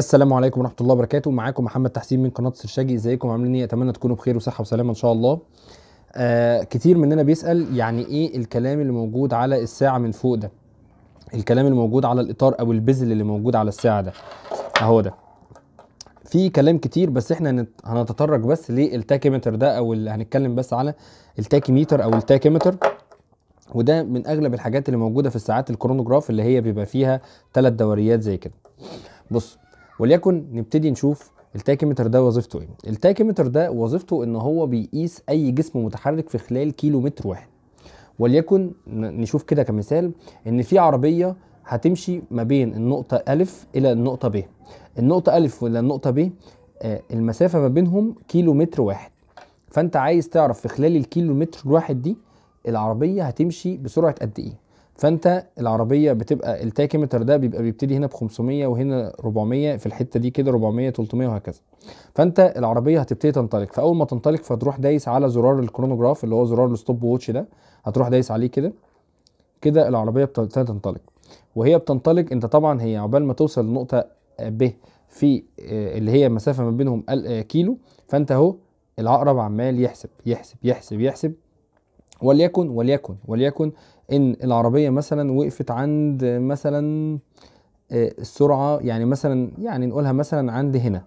السلام عليكم ورحمه الله وبركاته معاكم محمد تحسين من قناه سرشاجي ازيكم عاملين ايه اتمنى تكونوا بخير وصحه وسلامه ان شاء الله آه كتير مننا بيسال يعني ايه الكلام اللي موجود على الساعه من فوق ده الكلام اللي موجود على الاطار او البزل اللي موجود على الساعه ده اهو ده في كلام كتير بس احنا هنتطرق بس للتاكيمتر ده او هنتكلم بس على التاكيميتر او التاكيمتر وده من اغلب الحاجات اللي موجوده في الساعات الكرونوجراف اللي هي بيبقى فيها ثلاث دوريات زي كده بص وليكن نبتدي نشوف التاكيمتر ده وظيفته ايه التاكيمتر ده وظيفته ان هو بيقيس اي جسم متحرك في خلال كيلو متر واحد وليكن نشوف كده كمثال ان في عربيه هتمشي ما بين النقطه الف الى النقطه ب النقطه الف الى النقطه ب آه، المسافه ما بينهم كيلو متر واحد فانت عايز تعرف في خلال الكيلو متر الواحد دي العربيه هتمشي بسرعه قد ايه فانت العربيه بتبقى التاكيمتر ده بيبقى بيبتدي هنا ب 500 وهنا 400 في الحته دي كده 400 300 وهكذا فانت العربيه هتبتدي تنطلق فاول ما تنطلق فتروح دايس على زرار الكرونوجراف اللي هو زرار الستوب ووتش ده هتروح دايس عليه كده كده العربيه بتبتدي تنطلق وهي بتنطلق انت طبعا هي عقبال ما توصل لنقطه ب في آه، اللي هي مسافه ما بينهم آه، كيلو فانت اهو العقرب عمال يحسب يحسب يحسب يحسب وليكن وليكن وليكن ان العربيه مثلا وقفت عند مثلا آه، السرعه يعني مثلا يعني نقولها مثلا عند هنا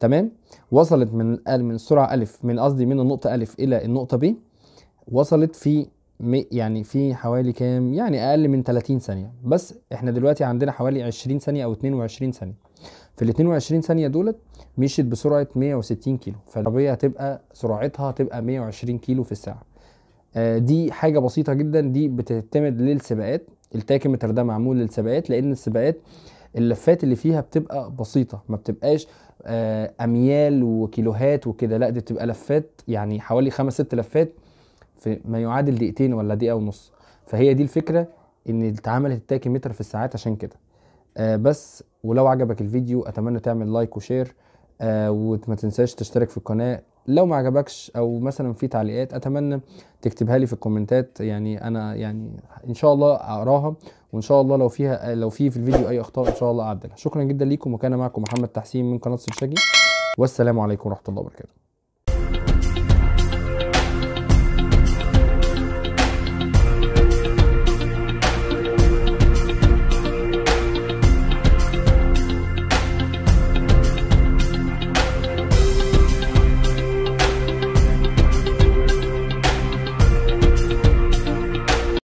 تمام وصلت من من السرعه الف من قصدي من النقطه الف الى النقطه ب وصلت في يعني في حوالي كام يعني اقل من 30 ثانيه بس احنا دلوقتي عندنا حوالي 20 ثانيه او 22 ثانيه في ال 22 ثانيه دولت مشيت بسرعه 160 كيلو فالعربيه هتبقى سرعتها هتبقى 120 كيلو في الساعه آه، دي حاجه بسيطه جدا دي بتعتمد للسباقات التاكمتر ده معمول للسباقات لان السباقات اللفات اللي فيها بتبقى بسيطه ما بتبقاش آه، اميال وكيلوهات وكده لا دي بتبقى لفات يعني حوالي خمس ست لفات في ما يعادل دقيقتين ولا دقيقه ونص فهي دي الفكره ان اتعملت التاكيمتر في الساعات عشان كده آه، بس ولو عجبك الفيديو اتمنى تعمل لايك وشير وما تنساش تشترك في القناه لو ما عجبكش او مثلا في تعليقات اتمنى تكتبها لي في الكومنتات يعني انا يعني ان شاء الله اقراها وان شاء الله لو فيها لو في في الفيديو اي اخطاء ان شاء الله اعدلها شكرا جدا ليكم وكان معكم محمد تحسين من قناه سلشجي والسلام عليكم ورحمه الله وبركاته